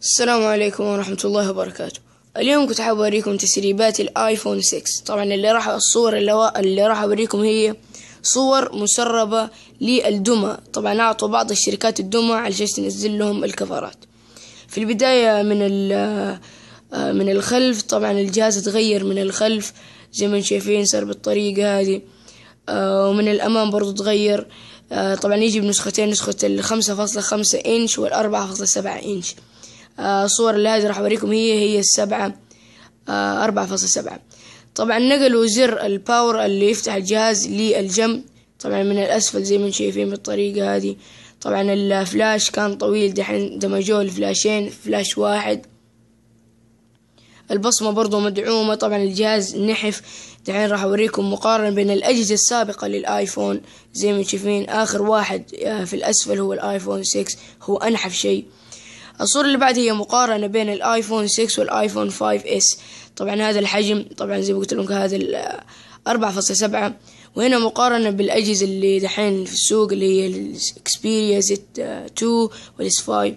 السلام عليكم ورحمة الله وبركاته اليوم كنت حاب اوريكم تسريبات الايفون 6 طبعا اللي راح الصور اللي, اللي راح اوريكم هي صور مسربة للدمى طبعا اعطوا بعض الشركات الدمى علشان تنزل لهم الكفرات في البداية من ال... آه، من الخلف طبعا الجهاز اتغير من الخلف زي ما شايفين صار بالطريقة هذه آه، ومن الأمام برضو تغير آه، طبعا يجي بنسختين نسخة الخمسة فاصلة خمسة إنش والأربعة فاصلة سبعة إنش الصور آه، اللي هذه راح أوريكم هي هي السبعة آه، أربعة فاصل سبعة طبعا نقلوا زر الباور اللي يفتح الجهاز للجنب طبعا من الأسفل زي ما انتم شايفين بالطريقة هذه طبعا الفلاش كان طويل دحين دمجوه الفلاشين فلاش واحد البصمة برضو مدعومة طبعا الجهاز نحف دحين راح أوريكم مقارنة بين الأجهزة السابقة للآيفون زي ما شايفين آخر واحد آه، في الأسفل هو الآيفون 6 هو أنحف شيء الصورة اللي بعد هي مقارنة بين الايفون 6 والايفون 5 اس طبعا هذا الحجم طبعا زي ما قلت لكم هذا أربعة سبعة وهنا مقارنة بالأجهزة اللي دحين في السوق اللي هي الإكسبيريا زد تو والإس فايف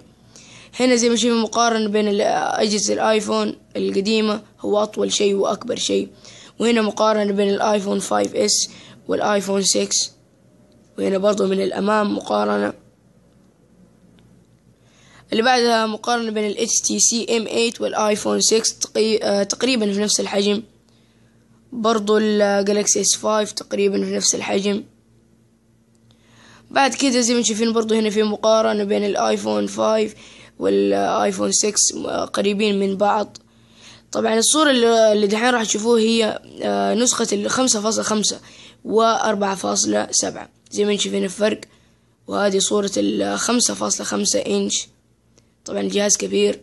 هنا زي ما شايفين مقارنة بين أجهزة الآيفون القديمة هو أطول شيء وأكبر شيء وهنا مقارنة بين الآيفون 5 اس والآيفون 6 وهنا برضو من الأمام مقارنة اللي بعدها مقارنة بين ال HTC M8 والايفون 6 تقريبا في نفس الحجم برضو ال Galaxy S 5 تقريبا في نفس الحجم بعد كده زي ما شايفين برضو هنا في مقارنة بين الايفون 5 والايفون 6 قريبين من بعض طبعا الصورة اللي دحين راح تشوفوه هي آه، نسخة ال 5.5 و 4.7 زي ما شايفين الفرق وهذه صورة ال 5.5 إنش طبعا الجهاز كبير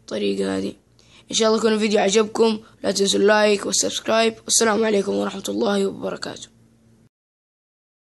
الطريقة هذه إن شاء الله يكون الفيديو عجبكم لا تنسوا اللايك والسبسكرايب والسلام عليكم ورحمة الله وبركاته